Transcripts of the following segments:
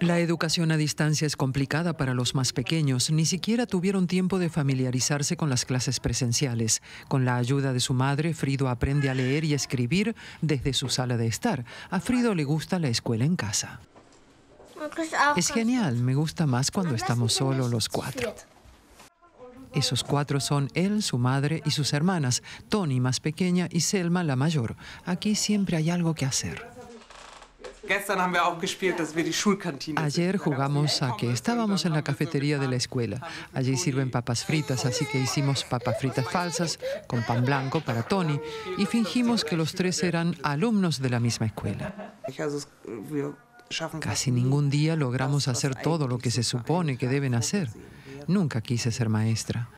La educación a distancia es complicada para los más pequeños. Ni siquiera tuvieron tiempo de familiarizarse con las clases presenciales. Con la ayuda de su madre, Frido aprende a leer y escribir desde su sala de estar. A Frido le gusta la escuela en casa. Es genial, me gusta más cuando estamos solo los cuatro. Esos cuatro son él, su madre y sus hermanas, Tony más pequeña y Selma la mayor. Aquí siempre hay algo que hacer. Ayer jugamos a que estábamos en la cafetería de la escuela. Allí sirven papas fritas, así que hicimos papas fritas falsas con pan blanco para Tony y fingimos que los tres eran alumnos de la misma escuela. Casi ningún día logramos hacer todo lo que se supone que deben hacer. Nunca quise ser maestra.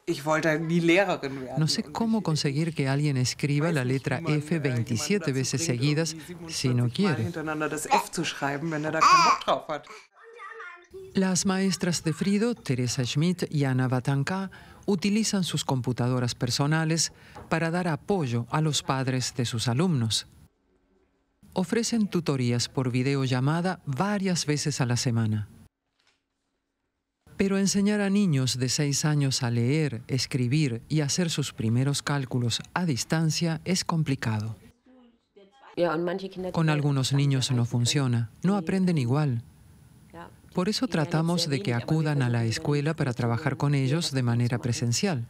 No sé cómo conseguir que alguien escriba la letra äh, F 27 veces um seguidas si no quiere. Er Las maestras de Frido, Teresa Schmidt y Ana Batanka, utilizan sus computadoras personales para dar apoyo a los padres de sus alumnos. Ofrecen tutorías por videollamada varias veces a la semana. Pero enseñar a niños de 6 años a leer, escribir y hacer sus primeros cálculos a distancia es complicado. Con algunos niños no funciona, no aprenden igual. Por eso tratamos de que acudan a la escuela para trabajar con ellos de manera presencial.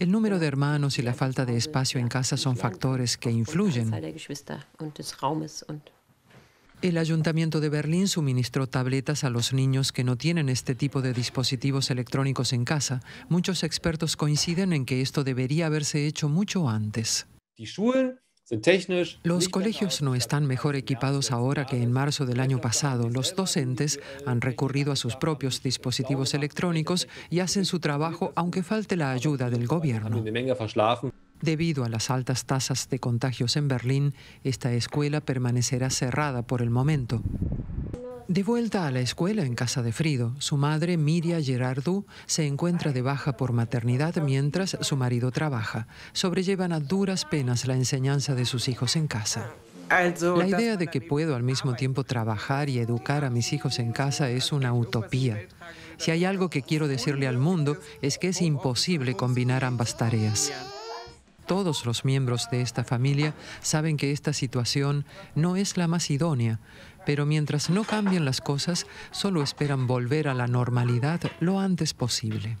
El número de hermanos y la falta de espacio en casa son factores que influyen. El Ayuntamiento de Berlín suministró tabletas a los niños que no tienen este tipo de dispositivos electrónicos en casa. Muchos expertos coinciden en que esto debería haberse hecho mucho antes. Los colegios no están mejor equipados ahora que en marzo del año pasado. Los docentes han recurrido a sus propios dispositivos electrónicos y hacen su trabajo aunque falte la ayuda del gobierno. Debido a las altas tasas de contagios en Berlín, esta escuela permanecerá cerrada por el momento. De vuelta a la escuela en casa de Frido, su madre Miria Gerardú, se encuentra de baja por maternidad mientras su marido trabaja. Sobrellevan a duras penas la enseñanza de sus hijos en casa. La idea de que puedo al mismo tiempo trabajar y educar a mis hijos en casa es una utopía. Si hay algo que quiero decirle al mundo es que es imposible combinar ambas tareas todos los miembros de esta familia saben que esta situación no es la más idónea, pero mientras no cambien las cosas, solo esperan volver a la normalidad lo antes posible.